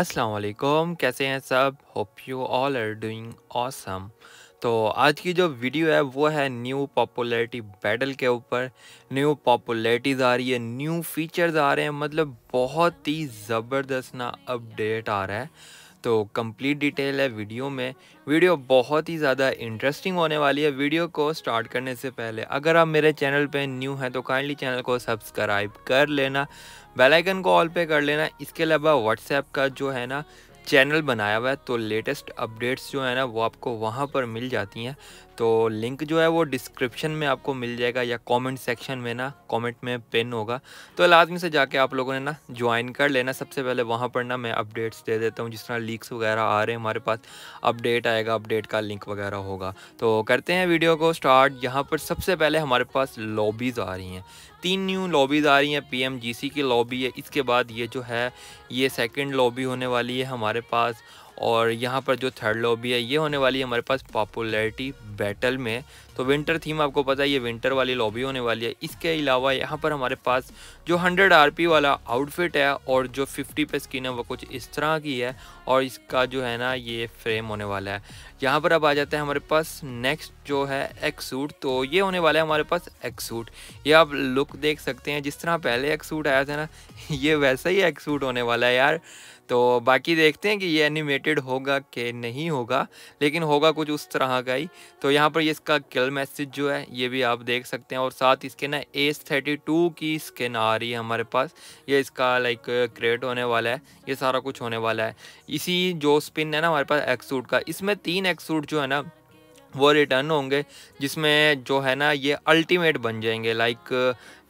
असलकुम कैसे हैं सब hope you all are doing awesome तो आज की जो वीडियो है वो है न्यू पॉपुलैरिटी बैटल के ऊपर न्यू पॉपुलैरिटीज़ आ रही है न्यू फीचर्स आ रहे हैं मतलब बहुत ही ज़बरदस्त ना अपडेट आ रहा है तो कंप्लीट डिटेल है वीडियो में वीडियो बहुत ही ज़्यादा इंटरेस्टिंग होने वाली है वीडियो को स्टार्ट करने से पहले अगर आप मेरे चैनल पे न्यू हैं तो काइंडली चैनल को सब्सक्राइब कर लेना बेल आइकन को ऑल पे कर लेना इसके अलावा व्हाट्सएप का जो है ना चैनल बनाया हुआ है तो लेटेस्ट अपडेट्स जो है ना वो आपको वहाँ पर मिल जाती हैं तो लिंक जो है वो डिस्क्रिप्शन में आपको मिल जाएगा या कमेंट सेक्शन में ना कमेंट में पिन होगा तो लाजमी से जाके आप लोगों ने ना ज्वाइन कर लेना सबसे पहले वहाँ पर ना मैं अपडेट्स दे देता हूँ जिस तरह लीक्स वगैरह आ रहे हैं हमारे पास अपडेट आएगा अपडेट का लिंक वगैरह होगा तो करते हैं वीडियो को स्टार्ट यहाँ पर सबसे पहले हमारे पास लॉबीज़ आ रही हैं तीन न्यू लॉबीज़ आ रही हैं पीएमजीसी की लॉबी है इसके बाद ये जो है ये सेकेंड लॉबी होने वाली है हमारे पास और यहाँ पर जो थर्ड लॉबी है ये होने वाली है हमारे पास पॉपुलैरिटी बैटल में तो विंटर थीम आपको पता है ये विंटर वाली लॉबी होने वाली है इसके अलावा यहाँ पर हमारे पास जो 100 आरपी वाला आउटफिट है और जो 50 पे स्किन है वो कुछ इस तरह की है और इसका जो है ना ये फ्रेम होने वाला है यहाँ पर अब आ जाते हैं हमारे पास नेक्स्ट जो है एक्स सूट तो ये होने वाला है हमारे पास एक्स सूट ये आप लुक देख सकते हैं जिस तरह पहले एक्स सूट आया था ना ये वैसा ही एक्स सूट होने वाला है यार तो बाकी देखते हैं कि ये एनिमेटेड होगा कि नहीं होगा लेकिन होगा कुछ उस तरह का ही तो यहाँ पर ये इसका किल मैसेज जो है ये भी आप देख सकते हैं और साथ इसके ना एस थर्टी टू की स्किन आ रही है हमारे पास ये इसका लाइक क्रिएट होने वाला है ये सारा कुछ होने वाला है इसी जो स्पिन है ना हमारे पास एक्सूट का इसमें तीन एक्सूट जो है ना वो रिटर्न होंगे जिसमें जो है ना ये अल्टीमेट बन जाएंगे लाइक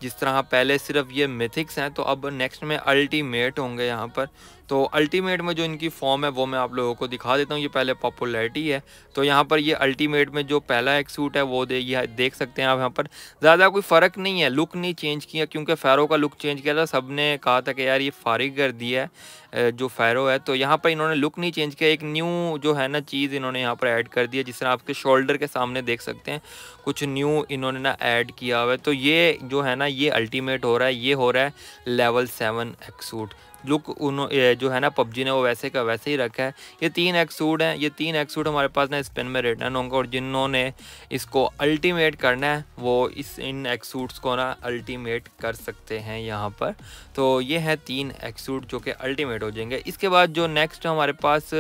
जिस तरह पहले सिर्फ ये मिथिक्स हैं तो अब नेक्स्ट में अल्टीमेट होंगे यहाँ पर तो अल्टीमेट में जो इनकी फॉर्म है वो मैं आप लोगों को दिखा देता हूँ ये पहले पॉपुलरिटी है तो यहाँ पर ये अल्टीमेट में जो पहला एक सूट है वो दे ये देख सकते हैं आप यहाँ पर ज़्यादा कोई फ़र्क नहीं है लुक नहीं चेंज किया क्योंकि फ़ैरो का लुक चेंज किया था सब ने कहा था कि यार ये फारिग कर दिया है जो फ़ैरो है तो यहाँ पर इन्होंने लुक नहीं चेंज किया एक न्यू जो है ना चीज़ इन्होंने यहाँ पर ऐड कर दिया जिस तरह आपके शोल्डर के सामने देख सकते हैं कुछ न्यू इन्होंने ना ऐड किया हुआ है तो ये जो है ना ये अल्टीमेट हो रहा है ये हो रहा है लेवल सेवन एक सूट लुक उन जो है ना पबजी ने वो वैसे का वैसे ही रखा है ये तीन एक्सूट सूट हैं ये तीन एक्सूट सूट हमारे पास ना स्पिन में रिटर्न होंगे और जिन्होंने इसको अल्टीमेट करना है वो इस इन एक्सूट्स सूट्स को ना अल्टीमेट कर सकते हैं यहाँ पर तो ये है तीन एक्सूट सूट जो कि अल्टीमेट हो जाएंगे इसके बाद जो नेक्स्ट हमारे पास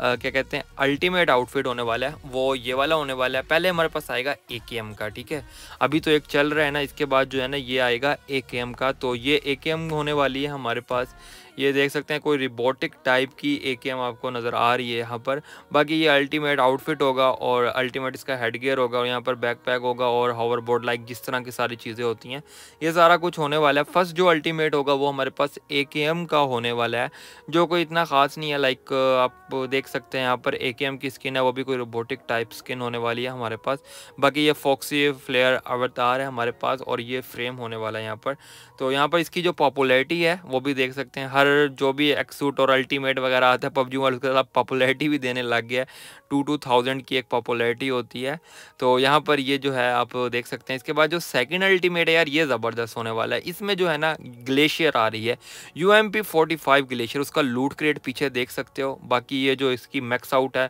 आ, क्या कहते हैं अल्टीमेट आउटफिट होने वाला है वो ये वाला होने वाला है पहले हमारे पास आएगा ए का ठीक है अभी तो एक चल रहा है ना इसके बाद जो है ना ये आएगा ए का तो ये ए होने वाली है हमारे पास ये देख सकते हैं कोई रिबोटिक टाइप की ए आपको नज़र आ रही है यहाँ पर बाकी ये अल्टीमेट आउटफिट होगा और अल्टीमेट इसका हेड गेयर होगा और यहाँ पर बैक पैक होगा और हावर बोर्ड लाइक जिस तरह की सारी चीज़ें होती हैं ये सारा कुछ होने वाला है फर्स्ट जो अल्टीमेट होगा वो हमारे पास ए का होने वाला है जो कोई इतना ख़ास नहीं है लाइक आप देख सकते हैं यहाँ पर ए की स्किन है वो भी कोई रोबोटिक टाइप स्किन होने वाली है हमारे पास बाकी ये फॉक्सी फ्लेयर अवतार है हमारे पास और ये फ्रेम होने वाला है यहाँ पर तो यहाँ पर इसकी जो पॉपुलरिटी है वो भी देख सकते हैं हर हर जो भी एक्सूट और अल्टीमेट वगैरह आता है पबजी मोबाइल उसके साथ पॉपुलैरिटी भी देने लग गया है टू टू थाउजेंड की एक पॉपुलैरिटी होती है तो यहाँ पर ये जो है आप देख सकते हैं इसके बाद जो सेकंड अल्टीमेट है यार ये ज़बरदस्त होने वाला है इसमें जो है ना ग्लेशियर आ रही है यू एम ग्लेशियर उसका लूट क्रिएट पीछे देख सकते हो बाकी ये जो इसकी मैक्स आउट है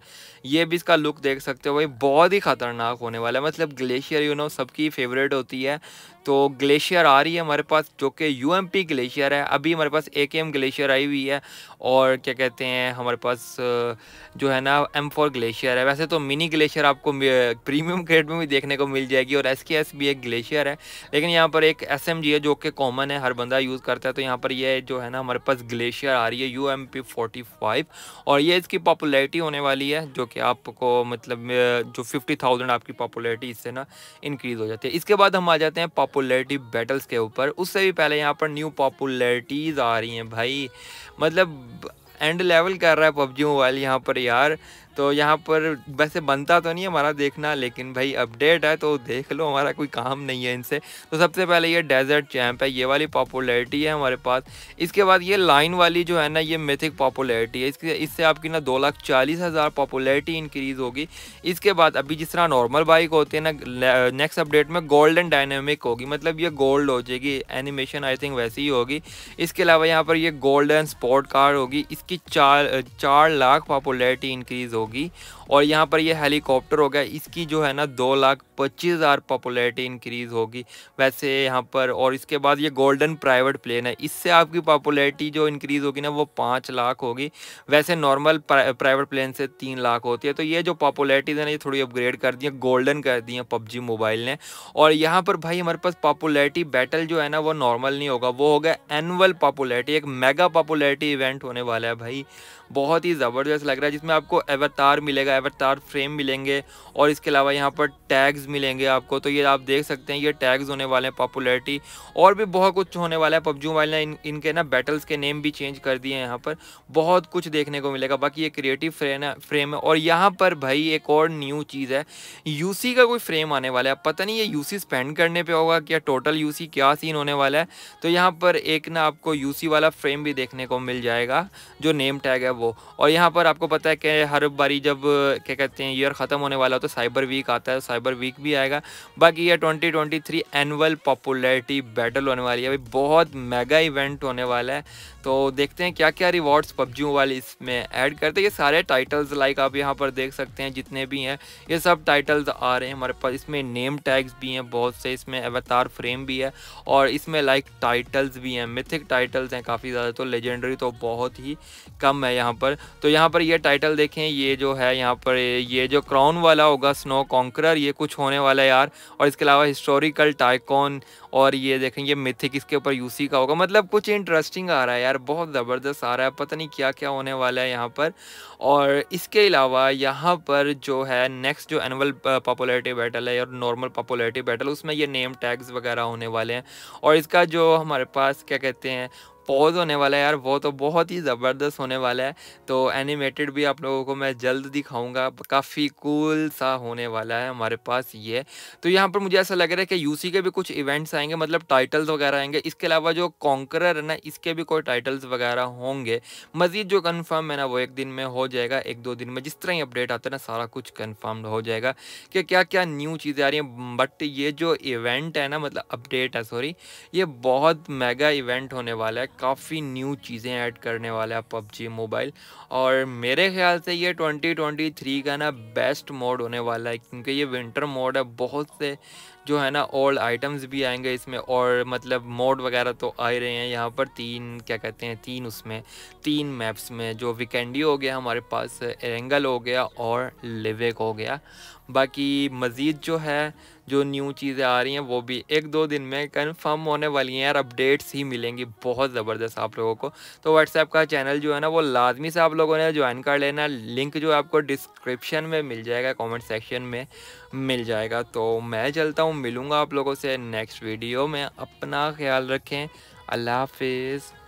ये भी इसका लुक देख सकते हो भाई बहुत ही ख़तरनाक होने वाला है मतलब ग्लेशियर यू नो सबकी फेवरेट होती है तो ग्लेशियर आ रही है हमारे पास जो कि यू एम पी ग्लेशियर है अभी हमारे पास ए के ग्लेशियर आई हुई है और क्या कहते हैं हमारे पास जो है ना एम फोर ग्लेशियर है वैसे तो मिनी ग्लेशियर आपको प्रीमियम ग्रेड में भी देखने को मिल जाएगी और एस के एस भी एक ग्लेशियर है लेकिन यहाँ पर एक एस एम जी है जो कि कॉमन है हर बंदा यूज़ करता है तो यहाँ पर यह जो है ना हमारे पास ग्लेशियर आ रही है U M P forty five और ये इसकी पॉपुलरिटी होने वाली है जो कि आपको मतलब जो फिफ्टी थाउजेंड आपकी पॉपुलरिटी इससे ना इंक्रीज़ हो जाती है इसके बाद हम आ जाते हैं पॉपुलरिटी बैटल्स के ऊपर उससे भी पहले यहाँ पर न्यू पॉपुलरिटीज़ आ रही हैं भाई भाई मतलब एंड लेवल कर रहा है पबजी मोबाइल यहाँ पर यार तो यहाँ पर वैसे बनता तो नहीं है हमारा देखना लेकिन भाई अपडेट है तो देख लो हमारा कोई काम नहीं है इनसे तो सबसे पहले ये डेजर्ट चैम्प है ये वाली पॉपुलैरिटी है हमारे पास इसके बाद ये लाइन वाली जो है ना ये मिथिक पॉपुलैरिटी है इसके इससे आपकी ना दो लाख चालीस हज़ार पॉपुलैरिटी इंक्रीज़ होगी इसके बाद अभी जिस तरह नॉर्मल बाइक होती है ना नेक्स्ट अपडेट में गोल्डन डायनेमिक होगी मतलब ये गोल्ड हो जाएगी एनिमेशन आई थिंक वैसी ही होगी इसके अलावा यहाँ पर ये गोल्डन स्पोर्ट कार होगी इसकी चार चार लाख पॉपुलैरिटी इंक्रीज़ होगी होगी और यहाँ पर ये हेलीकॉप्टर हो गया इसकी जो है ना दो लाख पच्चीस हज़ार पॉपुलरिटी इंक्रीज़ होगी वैसे यहाँ पर और इसके बाद ये गोल्डन प्राइवेट प्लेन है इससे आपकी पॉपुलरिटी जो इंक्रीज़ होगी ना वो पाँच लाख होगी वैसे नॉर्मल प्राइवेट प्लेन से तीन लाख होती है तो ये जो पॉपुलरिटीज़ है ना ये थोड़ी अपग्रेड कर दी है गोल्डन कर दी है पबजी मोबाइल ने और यहाँ पर भाई हमारे पास पॉपुलरिटी बैटल जो है ना वो नॉर्मल नहीं होगा वो होगा एनुअल पॉपुलरिटी एक मेगा पॉपुलरिटी इवेंट होने वाला है भाई बहुत ही ज़बरदस्त लग रहा है जिसमें आपको एवतार मिलेगा एवरतार फ्रेम मिलेंगे और इसके अलावा यहाँ पर टैग्स मिलेंगे आपको तो ये आप देख सकते हैं ये टैग्स होने वाले हैं पॉपुलरिटी और भी बहुत कुछ होने वाला है पबजू वाले ने इन, इनके ना बैटल्स के नेम भी चेंज कर दिए हैं यहाँ पर बहुत कुछ देखने को मिलेगा बाकी ये क्रिएटिव फ्रेम है फ्रेम है और यहाँ पर भाई एक और न्यू चीज़ है यूसी का कोई फ्रेम आने वाला है पता नहीं ये यूसी स्पेंड करने पर होगा क्या टोटल यूसी क्या सीन होने वाला है तो यहाँ पर एक ना आपको यूसी वाला फ्रेम भी देखने को मिल जाएगा जो नेम टैग है वो और यहाँ पर आपको पता है कि हर बारी जब क्या कहते हैं ईयर ख़त्म होने वाला हो तो साइबर वीक आता है साइबर वीक भी आएगा बाकी ये 2023 एनुअल पॉपुलरिटी बैटल होने वाली है अभी बहुत मेगा इवेंट होने वाला है तो देखते हैं क्या क्या रिवॉर्ड्स पबजी मोबाइल इसमें ऐड करते हैं ये सारे टाइटल्स लाइक आप यहाँ पर देख सकते हैं जितने भी हैं ये सब टाइटल्स आ रहे हैं हमारे पास इसमें नेम टैग्स भी हैं बहुत से इसमें अवतार फ्रेम भी है और इसमें लाइक टाइटल्स भी हैं मिथिक टाइटल्स हैं काफ़ी ज़्यादा तो लेजेंडरी तो बहुत ही कम है यहाँ पर तो यहाँ पर ये टाइटल देखें ये जो है यहाँ पर ये जो क्राउन वाला होगा स्नो कॉन्करर ये कुछ होने वाला है यार और इसके अलावा हिस्टोरिकल टाइकॉन और ये देखें ये मिथिक इसके ऊपर यूसी का होगा मतलब कुछ इंटरेस्टिंग आ रहा है यार बहुत ज़बरदस्त आ रहा है पता नहीं क्या क्या होने वाला है यहाँ पर और इसके अलावा यहाँ पर जो है नेक्स्ट जो एनअल पॉपुलरिटी बैटल है और नॉर्मल पॉपुलरिटी बैटल उसमें ये नेम टैग्स वगैरह होने वाले हैं और इसका जो हमारे पास क्या कहते हैं पॉज होने वाला है यार वो तो बहुत ही ज़बरदस्त होने वाला है तो एनिमेटेड भी आप लोगों को मैं जल्द दिखाऊंगा काफ़ी कूल सा होने वाला है हमारे पास ये तो यहाँ पर मुझे ऐसा लग रहा है कि यूसी के भी कुछ इवेंट्स आएंगे मतलब टाइटल्स वगैरह आएंगे इसके अलावा जो कॉन्करर है ना इसके भी कोई टाइटल्स वगैरह होंगे मज़ीद जो कन्फर्म है ना वो एक दिन में हो जाएगा एक दो दिन में जिस तरह ही अपडेट आता है ना सारा कुछ कन्फर्म हो जाएगा कि क्या क्या न्यू चीज़ें आ रही हैं बट ये जो इवेंट है ना मतलब अपडेट है सॉरी ये बहुत मेगा इवेंट होने वाला है काफ़ी न्यू चीज़ें ऐड करने वाला है पबजी मोबाइल और मेरे ख्याल से ये 2023 का ना बेस्ट मोड होने वाला है क्योंकि ये विंटर मोड है बहुत से जो है ना ओल्ड आइटम्स भी आएंगे इसमें और मतलब मोड वगैरह तो आ ही रहे हैं यहाँ पर तीन क्या कहते हैं तीन उसमें तीन मैप्स में जो विकेंडी हो गया हमारे पास एरेंगल हो गया और लिवेक हो गया बाकी मज़ीद जो है जो न्यू चीज़ें आ रही हैं वो भी एक दो दिन में कन्फर्म होने वाली हैं और अपडेट्स ही मिलेंगी बहुत ज़बरदस्त आप लोगों को तो व्हाट्सएप का चैनल जो है ना वो लाजमी से आप लोगों ने ज्वाइन कर लेना लिंक जो आपको डिस्क्रिप्शन में मिल जाएगा कमेंट सेक्शन में मिल जाएगा तो मैं चलता हूँ मिलूँगा आप लोगों से नेक्स्ट वीडियो में अपना ख्याल रखें अल्लाह हाफिज़